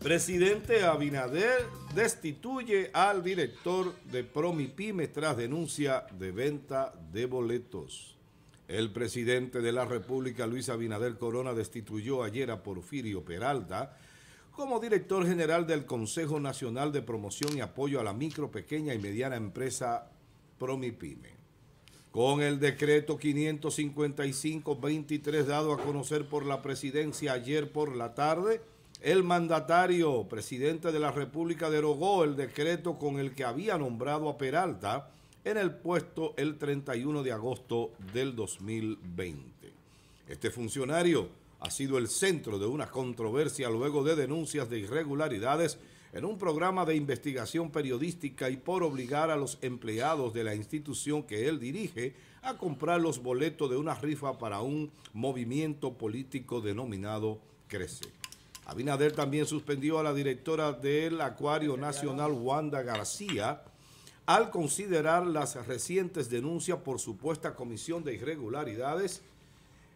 Presidente Abinader destituye al director de Promipyme tras denuncia de venta de boletos. El presidente de la República, Luis Abinader Corona, destituyó ayer a Porfirio Peralta como director general del Consejo Nacional de Promoción y Apoyo a la Micro, Pequeña y Mediana Empresa Promipyme. Con el decreto 555-23 dado a conocer por la presidencia ayer por la tarde, el mandatario presidente de la República derogó el decreto con el que había nombrado a Peralta en el puesto el 31 de agosto del 2020. Este funcionario ha sido el centro de una controversia luego de denuncias de irregularidades en un programa de investigación periodística y por obligar a los empleados de la institución que él dirige a comprar los boletos de una rifa para un movimiento político denominado Crece. Abinader también suspendió a la directora del Acuario Nacional, Wanda García, al considerar las recientes denuncias por supuesta comisión de irregularidades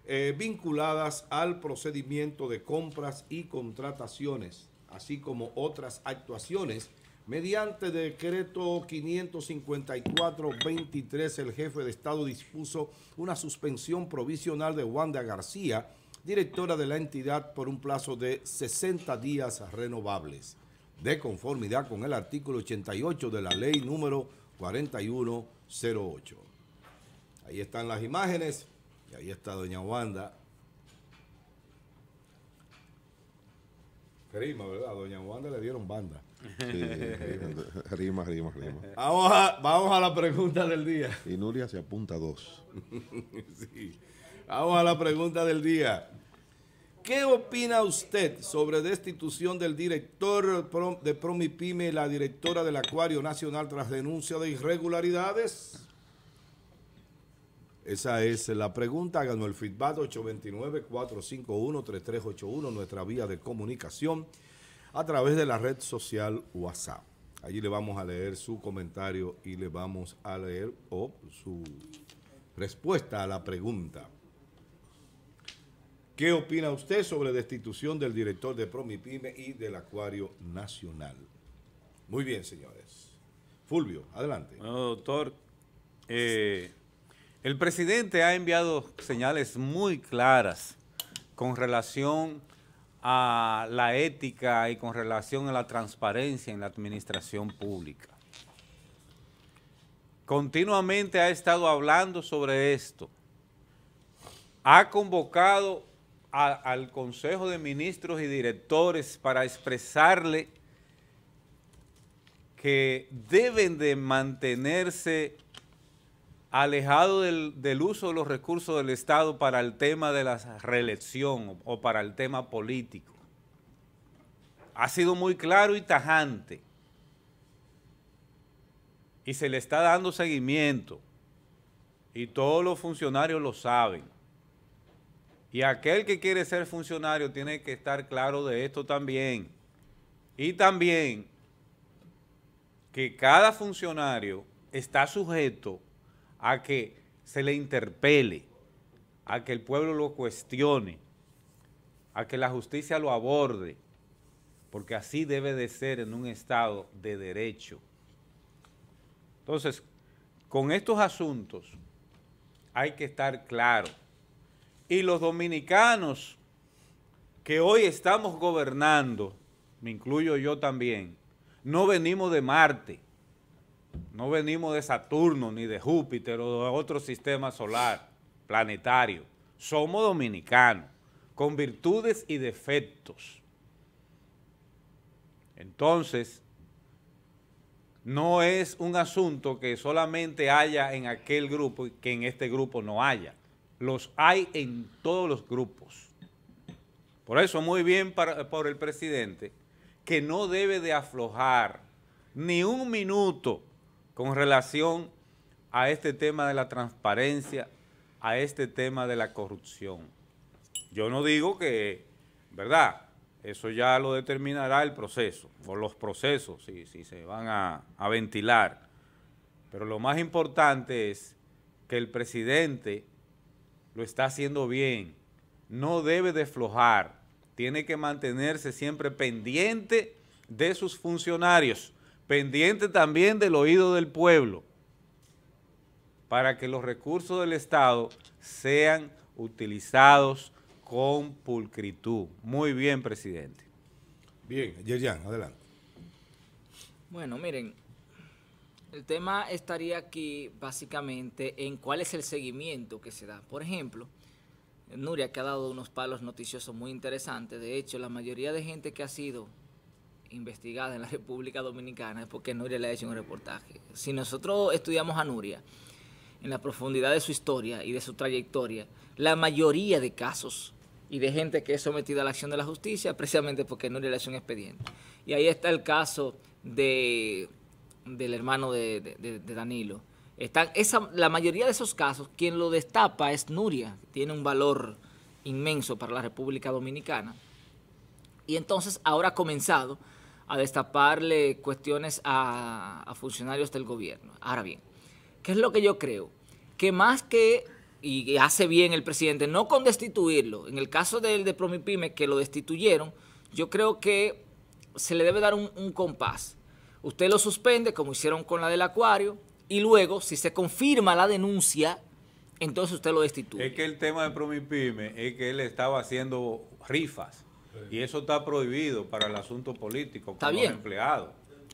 eh, vinculadas al procedimiento de compras y contrataciones, así como otras actuaciones. Mediante decreto 554-23, el jefe de Estado dispuso una suspensión provisional de Wanda García, directora de la entidad, por un plazo de 60 días renovables, de conformidad con el artículo 88 de la ley número 4108. Ahí están las imágenes y ahí está doña Wanda. Rima, ¿verdad? Doña Wanda le dieron banda. Sí, rima, rima, rima. Vamos a, vamos a la pregunta del día. Y Nuria se apunta a dos. sí. Vamos a la pregunta del día. ¿Qué opina usted sobre destitución del director de Promipyme, la directora del Acuario Nacional tras denuncia de irregularidades? Esa es la pregunta. Ganó el feedback 829-451-3381, nuestra vía de comunicación a través de la red social WhatsApp. Allí le vamos a leer su comentario y le vamos a leer su respuesta a la pregunta. ¿Qué opina usted sobre la destitución del director de Promipyme y del Acuario Nacional? Muy bien, señores. Fulvio, adelante. doctor, eh, el presidente ha enviado señales muy claras con relación a la ética y con relación a la transparencia en la administración pública. Continuamente ha estado hablando sobre esto. Ha convocado al Consejo de Ministros y Directores para expresarle que deben de mantenerse alejados del, uso de los recursos del Estado para el tema de la reelección o para el tema político. Ha sido muy claro y tajante. Y se le está dando seguimiento. Y todos los funcionarios lo saben. Y aquel que quiere ser funcionario tiene que estar claro de esto también. Y también que cada funcionario está sujeto a que se le interpele, a que el pueblo lo cuestione, a que la justicia lo aborde, porque así debe de ser en un Estado de derecho. Entonces, con estos asuntos hay que estar claro y los dominicanos que hoy estamos gobernando, me incluyo yo también, no venimos de Marte, no venimos de Saturno, ni de Júpiter o de otro sistema solar planetario. Somos dominicanos, con virtudes y defectos. Entonces, no es un asunto que solamente haya en aquel grupo y que en este grupo no haya los hay en todos los grupos. Por eso muy bien por el presidente que no debe de aflojar ni un minuto con relación a este tema de la transparencia, a este tema de la corrupción. Yo no digo que, ¿verdad? Eso ya lo determinará el proceso, o los procesos, si, si se van a, a ventilar. Pero lo más importante es que el presidente lo está haciendo bien. No debe desflojar, Tiene que mantenerse siempre pendiente de sus funcionarios, pendiente también del oído del pueblo, para que los recursos del Estado sean utilizados con pulcritud. Muy bien, presidente. Bien, Yerian, adelante. Bueno, miren, el tema estaría aquí básicamente en cuál es el seguimiento que se da. Por ejemplo, Nuria que ha dado unos palos noticiosos muy interesantes. De hecho, la mayoría de gente que ha sido investigada en la República Dominicana es porque Nuria le ha hecho un reportaje. Si nosotros estudiamos a Nuria en la profundidad de su historia y de su trayectoria, la mayoría de casos y de gente que es sometida a la acción de la justicia precisamente porque Nuria le ha hecho un expediente. Y ahí está el caso de del hermano de, Danilo. Están, esa, la mayoría de esos casos, quien lo destapa es Nuria, tiene un valor inmenso para la República Dominicana. Y entonces ahora ha comenzado a destaparle cuestiones a, funcionarios del gobierno. Ahora bien, ¿qué es lo que yo creo? Que más que, y hace bien el presidente, no con destituirlo, en el caso del de Promipyme que lo destituyeron, yo creo que se le debe dar un compás. Usted lo suspende, como hicieron con la del Acuario, y luego, si se confirma la denuncia, entonces usted lo destituye. Es que el tema de Promipyme es que él estaba haciendo rifas, y eso está prohibido para el asunto político con está los empleados.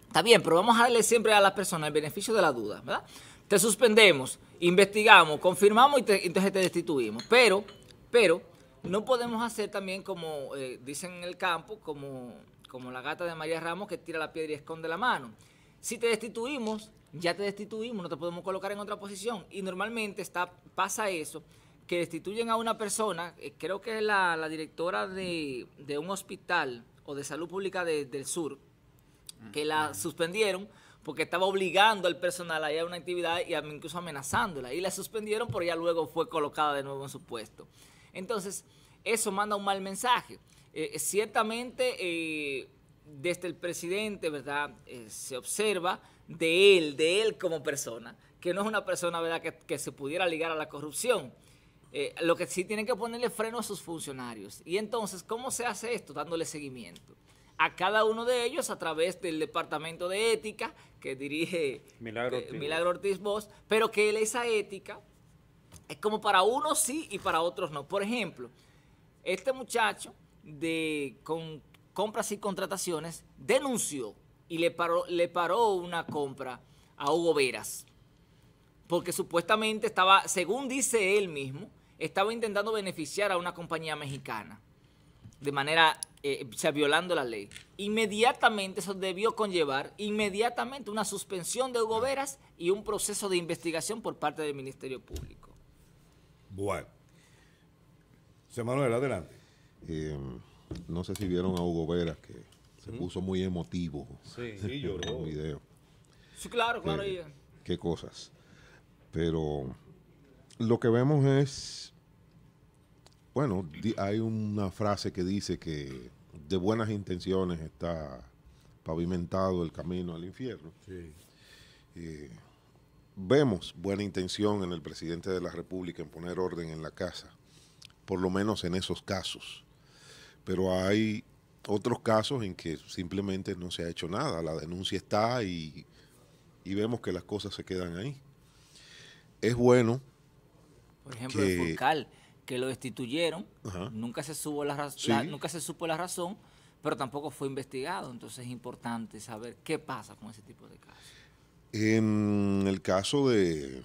Está bien, pero vamos a darle siempre a las personas el beneficio de la duda, ¿verdad? Te suspendemos, investigamos, confirmamos y entonces te destituimos. Pero, pero, no podemos hacer también como eh, dicen en el campo, como como la gata de María Ramos que tira la piedra y esconde la mano. Si te destituimos, ya te destituimos, no te podemos colocar en otra posición. Y normalmente pasa eso, que destituyen a una persona, eh, creo que es la, directora de, un hospital o de salud pública del sur, mm, que la mm. suspendieron porque estaba obligando al personal a ir a una actividad y incluso amenazándola. Y la suspendieron, pero ya luego fue colocada de nuevo en su puesto. Entonces, eso manda un mal mensaje. Eh, ciertamente, eh, desde el presidente, ¿verdad? Eh, se observa de él, de él como persona, que no es una persona, ¿verdad?, que, se pudiera ligar a la corrupción. lo que sí tienen que ponerle freno a sus funcionarios. Y entonces, ¿cómo se hace esto? Dándole seguimiento a cada uno de ellos a través del Departamento de Ética que dirige Milagro Ortiz, Milagro pero que esa ética es como para unos sí y para otros no. Por ejemplo, este muchacho de con, compras y contrataciones denunció y le paró, le paró una compra a Hugo Veras. Porque supuestamente estaba, según dice él mismo, estaba intentando beneficiar a una compañía mexicana de manera, eh, sea, violando la ley. Inmediatamente, eso debió conllevar inmediatamente una suspensión de Hugo Veras y un proceso de investigación por parte del Ministerio Público. Bueno. Manuel, adelante. Em, no sé si vieron a Hugo Vera que se puso muy emotivo. Sí, video. Sí, claro, claro. Eh, qué cosas. Pero lo que vemos es, bueno, hay una frase que dice que de buenas intenciones está pavimentado el camino al infierno. Eh, vemos buena intención en el presidente de la República en poner orden en la casa, por lo menos en esos casos. Pero hay otros casos en que simplemente no se ha hecho nada, la denuncia está y, vemos que las cosas se quedan ahí. Es bueno. Por ejemplo, el fiscal que lo destituyeron, nunca se, supo la, razón nunca se supo la razón, pero tampoco fue investigado. Entonces es importante saber qué pasa con ese tipo de casos. En el caso de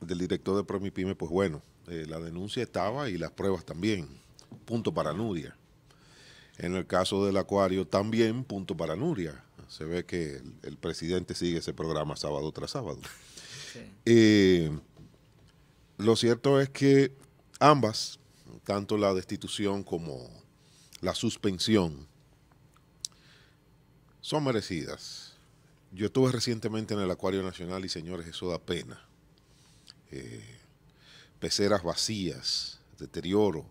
del director de Promipyme, pues bueno, eh, la denuncia estaba y las pruebas también punto para Nuria. En el caso del acuario también punto para Nuria. Se ve que el, presidente sigue ese programa sábado tras sábado. Eh, lo cierto es que ambas, tanto la destitución como la suspensión, son merecidas. Yo estuve recientemente en el Acuario Nacional y señores, eso da pena. Eh, peceras vacías, deterioro,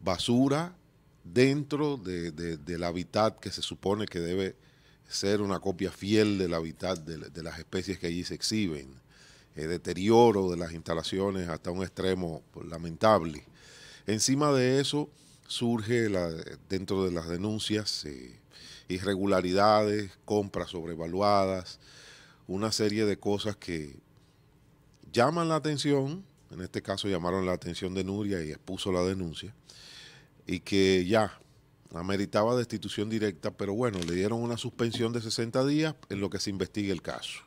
basura dentro del hábitat que se supone que debe ser una copia fiel del hábitat de, las especies que allí se exhiben, el eh, deterioro de las instalaciones hasta un extremo lamentable. Encima de eso surge dentro de las denuncias eh, irregularidades, compras sobrevaluadas, una serie de cosas que llaman la atención, en este caso llamaron la atención de Nuria y expuso la denuncia, y que ya ameritaba destitución directa, pero bueno, le dieron una suspensión de 60 días en lo que se investigue el caso.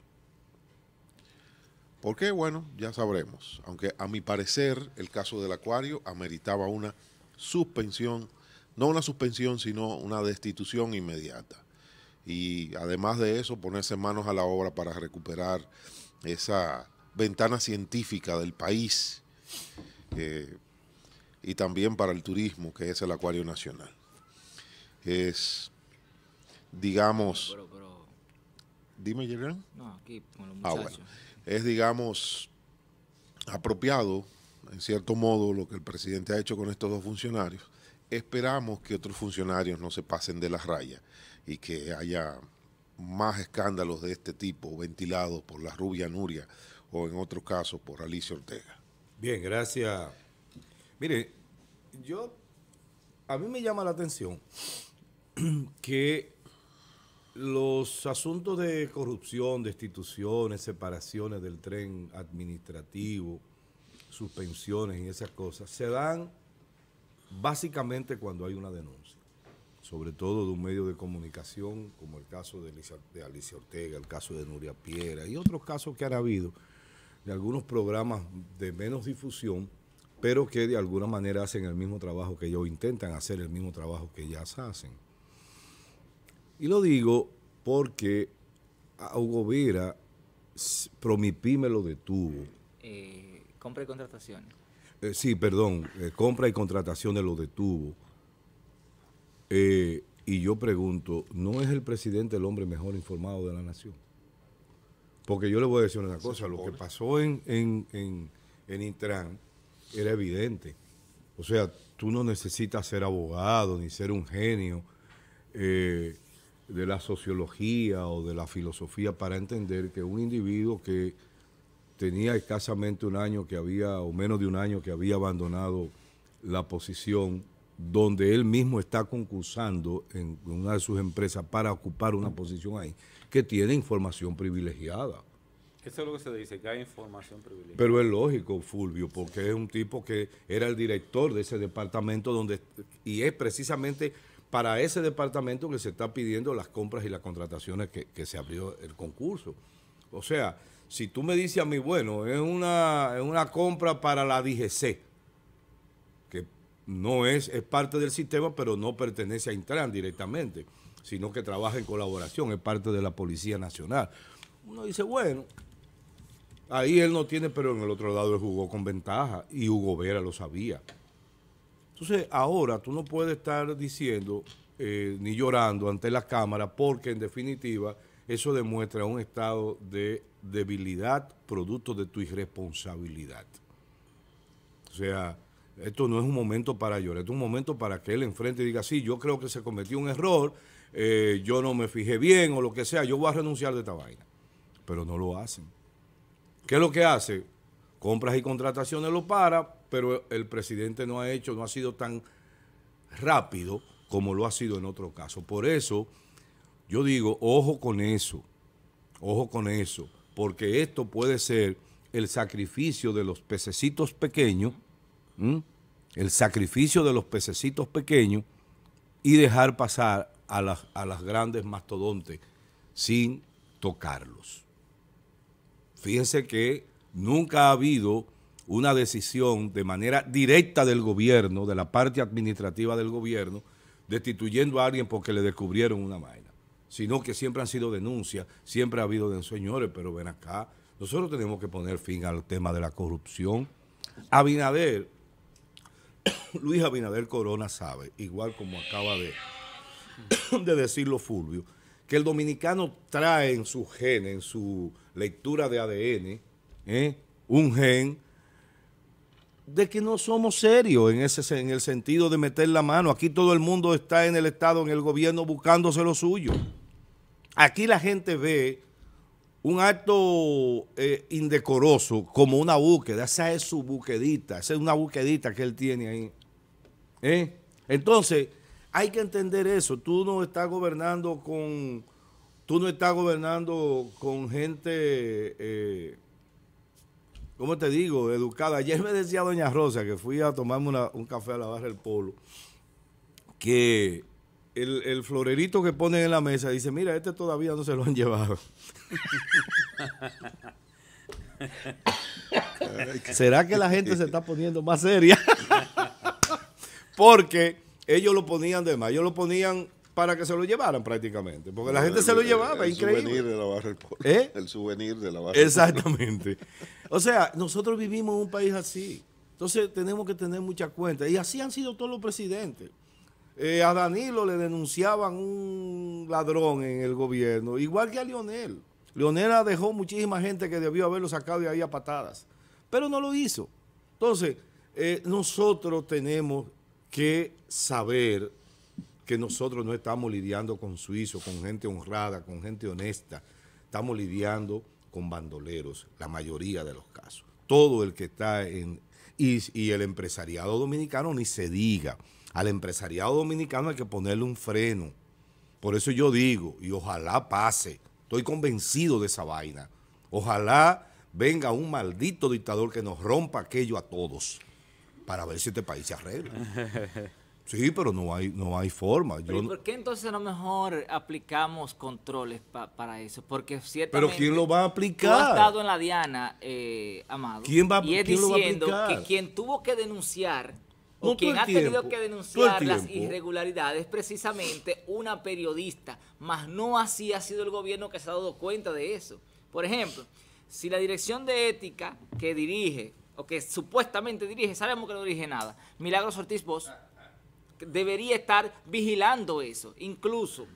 ¿Por qué? Bueno, ya sabremos. Aunque a mi parecer el caso del acuario ameritaba una suspensión, no una suspensión, sino una destitución inmediata. Y además de eso, ponerse manos a la obra para recuperar esa ventana científica del país y también para el turismo, que es el Acuario Nacional. Es, digamos... dime, No, aquí con los ah, muchachos. Es, digamos, apropiado, en cierto modo, lo que el presidente ha hecho con estos dos funcionarios. Esperamos que otros funcionarios no se pasen de las rayas y que haya más escándalos de este tipo ventilados por la rubia Nuria o en otro caso por Alicia Ortega. Bien, gracias. Mire, yo, a mí me llama la atención que los asuntos de corrupción, destituciones, separaciones del tren administrativo, suspensiones y esas cosas, se dan básicamente cuando hay una denuncia, sobre todo de un medio de comunicación, como el caso de, Alicia, de Alicia Ortega, el caso de Nuria Piera y otros casos que han habido de algunos programas de menos difusión pero que de alguna manera hacen el mismo trabajo que yo, intentan hacer el mismo trabajo que ellas hacen. Y lo digo porque a Hugo Vera Promipime lo detuvo. Eh, compra y contrataciones. Eh, sí, perdón, eh, compra y contrataciones lo detuvo. y yo pregunto, ¿no es el presidente el hombre mejor informado de la nación? Porque yo le voy a decir una cosa, lo que pasó en, en, en Intran era evidente. O sea, tú no necesitas ser abogado ni ser un genio eh, de la sociología o de la filosofía para entender que un individuo que tenía escasamente un año que había, o menos de un año que había abandonado la posición donde él mismo está concursando en una de sus empresas para ocupar una posición ahí, que tiene información privilegiada. Eso es lo que se dice, que hay información privilegiada. Pero es lógico, Fulvio, porque es un tipo que era el director de ese departamento donde y es precisamente para ese departamento que se está pidiendo las compras y las contrataciones que, se abrió el concurso. O sea, si tú me dices a mí, bueno, es una, es una compra para la DGC, que no es, es parte del sistema, pero no pertenece a Intran directamente, sino que trabaja en colaboración, es parte de la Policía Nacional. Uno dice, bueno, Ahí él no tiene, pero en el otro lado él jugó con ventaja y Hugo Vera lo sabía. Entonces, ahora tú no puedes estar diciendo eh, ni llorando ante la cámara porque en definitiva eso demuestra un estado de debilidad producto de tu irresponsabilidad. O sea, esto no es un momento para llorar, es un momento para que él enfrente y diga, sí, yo creo que se cometió un error, eh, yo no me fijé bien o lo que sea, yo voy a renunciar de esta vaina. Pero no lo hacen. ¿Qué es lo que hace? Compras y contrataciones lo para, pero el presidente no ha hecho, no ha sido tan rápido como lo ha sido en otro caso. Por eso yo digo, ojo con eso, ojo con eso, porque esto puede ser el sacrificio de los pececitos pequeños, el sacrificio de los pececitos pequeños y dejar pasar a las, a las grandes mastodontes sin tocarlos. Fíjense que nunca ha habido una decisión de manera directa del gobierno, de la parte administrativa del gobierno, destituyendo a alguien porque le descubrieron una vaina, sino que siempre han sido denuncias, siempre ha habido denuncias, señores, pero ven acá, nosotros tenemos que poner fin al tema de la corrupción. Abinader, Luis Abinader Corona sabe, igual como acaba de decirlo Fulvio, que el dominicano trae en su gen, en su lectura de ADN, ¿eh? un gen de que no somos serios en, ese, en el sentido de meter la mano. Aquí todo el mundo está en el Estado, en el gobierno, buscándose lo suyo. Aquí la gente ve un acto eh, indecoroso como una búsqueda. Esa es su buquedita, esa es una buquedita que él tiene ahí. ¿eh? Entonces, hay que entender eso. Tú no estás gobernando con, tú no estás gobernando con gente, eh, ¿cómo te digo? Educada. Ayer me decía Doña Rosa que fui a tomarme un café a la barra del polo, que el, el florerito que ponen en la mesa dice, mira, este todavía no se lo han llevado. ¿Será que la gente se está poniendo más seria? Porque ellos lo ponían de más, ellos lo ponían para que se lo llevaran prácticamente, porque la gente se lo llevaba, increíble. ¿Eh? el Souvenir de la barra del El souvenir de la barra Exactamente. o sea, nosotros vivimos en un país así. Entonces tenemos que tener mucha cuenta. Y así han sido todos los presidentes. Eh, a Danilo le denunciaban un ladrón en el gobierno, igual que a Lionel. Lionel dejó muchísima gente que debió haberlo sacado de ahí a patadas, pero no lo hizo. Entonces, eh, nosotros tenemos que saber que nosotros no estamos lidiando con suizos, con gente honrada, con gente honesta. Estamos lidiando con bandoleros, la mayoría de los casos. Todo el que está en... Y, y el empresariado dominicano ni se diga. Al empresariado dominicano hay que ponerle un freno. Por eso yo digo, y ojalá pase, estoy convencido de esa vaina. Ojalá venga un maldito dictador que nos rompa aquello a todos para ver si este país se arregla. Sí, pero no hay, no hay forma. por qué entonces a lo mejor aplicamos controles para eso? Porque ciertamente... Pero ¿quién lo va a aplicar? Tú estado en la Diana, eh, Amado. ¿Quién va, y es diciendo a aplicar? que quien tuvo que denunciar o quien ha tenido que denunciar las irregularidades es precisamente una periodista, mas no así ha sido el gobierno que se ha dado cuenta de eso. Por ejemplo, si la dirección de ética que dirige o que supuestamente dirige, sabemos que no dirige nada. Milagros Ortiz Bosch debería estar vigilando eso, incluso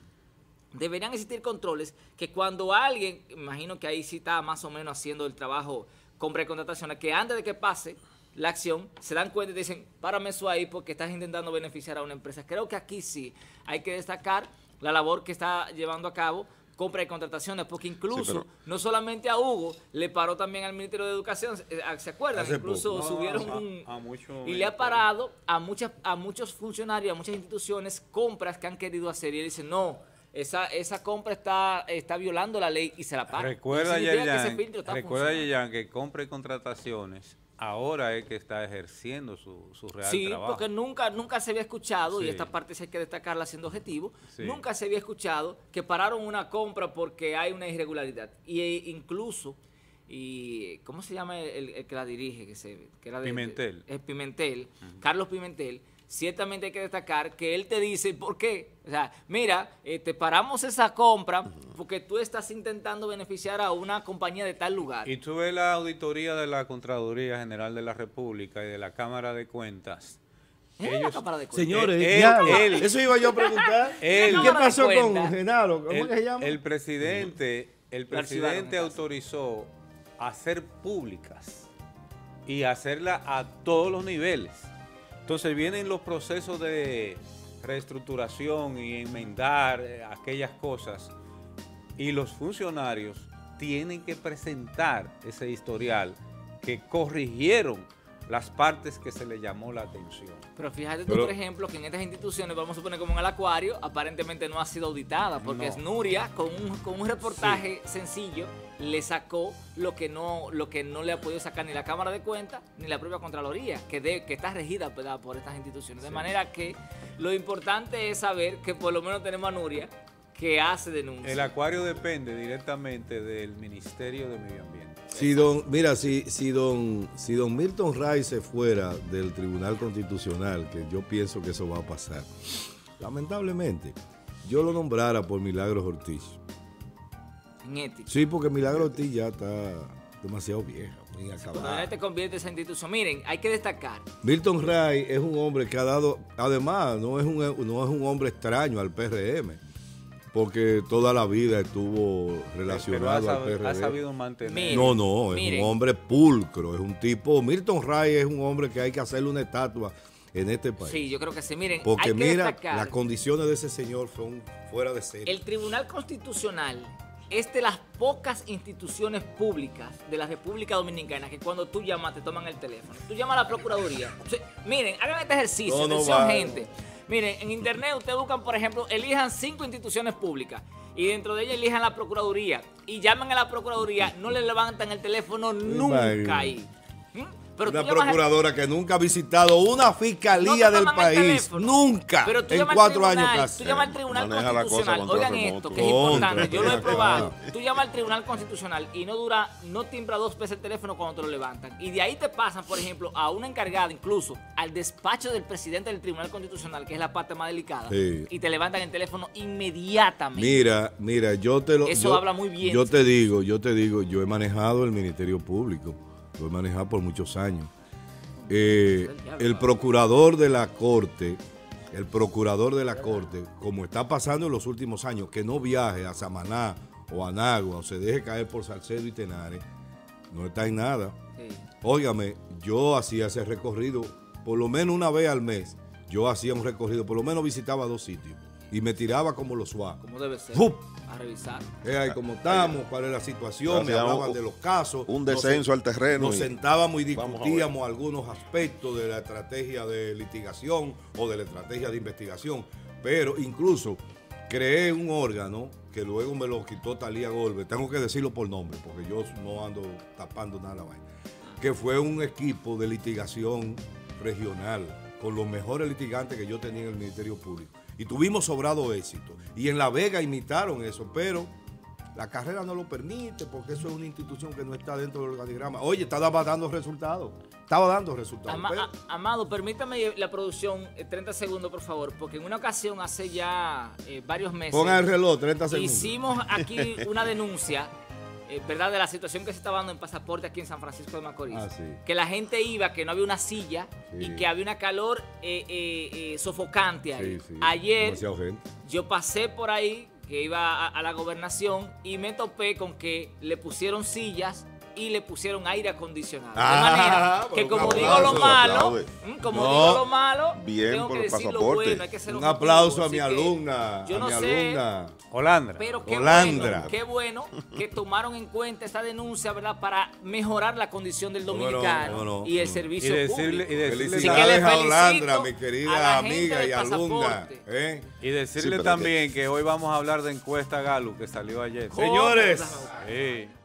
deberían existir controles que cuando alguien, imagino que ahí sí está más o menos haciendo el trabajo con precontratación, que antes de que pase la acción, se dan cuenta y dicen, párame eso ahí porque estás intentando beneficiar a una empresa. Creo que aquí sí hay que destacar la labor que está llevando a cabo compra y contrataciones, porque incluso no solamente a Hugo, le paró también al Ministerio de Educación, ¿se acuerdan? incluso subieron un... y le ha parado a, muchas, a muchos funcionarios, a muchas instituciones, compras que han querido hacer. Y él dice, no, esa, esa compra está, está violando la ley y se la paga. Recuerda, Yeyan, que, recuerda Yeyan, que compra y contrataciones ahora es que está ejerciendo su, su real sí, trabajo. Sí, porque nunca, nunca se había escuchado, y esta parte sí hay que destacarla siendo objetivo, nunca se había escuchado que pararon una compra porque hay una irregularidad. Y e, incluso, y ¿cómo se llama el, que la dirige? Que, Pimentel. Es eh, Pimentel, Carlos Pimentel, ciertamente hay que destacar que él te dice por qué. O sea, mira, eh, te paramos esa compra porque tú estás intentando beneficiar a una compañía de tal lugar. Y tuve la auditoría de la Contraduría General de la República y de la Cámara de Cuentas. Ellos, Señores, eh, eh, él, eso iba yo a preguntar. ¿Qué pasó con Genaro? ¿Cómo el, se llama? El presidente, el presidente autorizó hacer públicas y hacerla a todos los niveles entonces vienen los procesos de reestructuración y enmendar eh, aquellas cosas y los funcionarios tienen que presentar ese historial que corrigieron las partes que se le llamó la atención. Pero fíjate tú, por ejemplo, que en estas instituciones, vamos a suponer como en el acuario, aparentemente no ha sido auditada, porque es Nuria, con un, un reportaje sencillo, le sacó lo que, no, lo que no le ha podido sacar ni la Cámara de Cuentas, ni la propia Contraloría, que, que está regida por estas instituciones. De manera que lo importante es saber que por lo menos tenemos a Nuria, que hace denuncia. El acuario depende directamente del Ministerio de Medio Ambiente. Si don, mira, si, si, don, si don Milton Ray se fuera del Tribunal Constitucional, que yo pienso que eso va a pasar, lamentablemente, yo lo nombrara por Milagros Ortiz. En Sí, porque Milagros Ortiz ya está demasiado vieja, bien acabado. te convierte en institución. Miren, hay que destacar. Milton Ray es un hombre que ha dado, además, no es un, no es un hombre extraño al PRM porque toda la vida estuvo relacionado ha Ha sabido mantener. no, no, es un hombre pulcro, es un tipo. Milton Ray es un hombre que hay que hacerle una estatua en este país. Sí, yo creo que sí. Miren, porque mira, las condiciones de ese señor son fuera de serie. El Tribunal Constitucional es de las pocas instituciones públicas de la República Dominicana que cuando tú llamas te toman el teléfono. Tú llamas a la Procuraduría. miren, háganme este ejercicio, atención, gente. Miren, en internet ustedes buscan, por ejemplo, elijan cinco instituciones públicas y dentro de ellas elijan la Procuraduría y llaman a la Procuraduría, no le levantan el teléfono nunca ahí. ¿Mm? una procuradora que nunca ha visitado una fiscalía del país. Nunca. Pero en cuatro años casi. Tú llamas al Tribunal Constitucional. Oigan esto, que es importante. Yo lo he probado. Tú llamas al Tribunal Constitucional y no dura, no timbra dos veces el teléfono cuando te lo levantan. Y de ahí te pasan, por ejemplo, a una encargada, incluso al despacho del presidente del Tribunal Constitucional, que es la parte más delicada. Y te levantan el teléfono inmediatamente. Mira, mira, yo te lo. Eso habla muy bien. Yo te digo, yo te digo, yo he manejado el Ministerio Público lo he manejado por muchos años. Eh, el procurador de la Corte, el procurador de la Corte, como está pasando en los últimos años, que no viaje a Samaná o a Nagua o se deje caer por Salcedo y Tenares, no está en nada. Óigame, yo hacía ese recorrido por lo menos una vez al mes. Yo hacía un recorrido, por lo menos visitaba dos sitios y me tiraba como los suaves. Como debe ser. A revisar. Eh, como estamos, cuál es la situación, me hablaban de los casos. Un descenso al terreno. Nos sentábamos y discutíamos algunos aspectos de la estrategia de litigación o de la estrategia de investigación. Pero incluso creé un órgano que luego me lo quitó Talía Golbe. Tengo que decirlo por nombre, porque yo no ando tapando nada más. Que fue un equipo de litigación regional con los mejores litigantes que yo tenía en el Ministerio Público y tuvimos sobrado éxito. Y en La Vega imitaron eso, pero la carrera no lo permite porque eso es una institución que no está dentro del organigrama. Oye, estaba dando resultados. Estaba dando resultados. Amado, permítame la producción, 30 eh, segundos, por favor, porque en una ocasión hace ya eh, varios meses. Ponga el reloj, 30 segundos. Hicimos aquí una denuncia eh, ¿verdad? De la situación que se estaba dando en pasaporte aquí en San Francisco de Macorís. Ah, que la gente iba, que no había una silla y que había una calor eh, eh, sofocante ahí. Ayer yo pasé por ahí, que iba a la gobernación, y me topé con que le pusieron sillas y le pusieron aire acondicionado. Ah, manera que como digo lo malo, mm, como digo lo malo, bien tengo que un aplauso a mi alumna, mi alumna. Holandra. Pero qué Holandra. bueno, qué bueno que tomaron en cuenta esta denuncia, ¿verdad? Para mejorar la condición del dominicano y el servicio y decirle, público. Y a Holandra, mi querida amiga y alumna. ¿eh? Y decirle también que... hoy vamos a hablar de encuesta Galo que salió ayer. Señores, oh,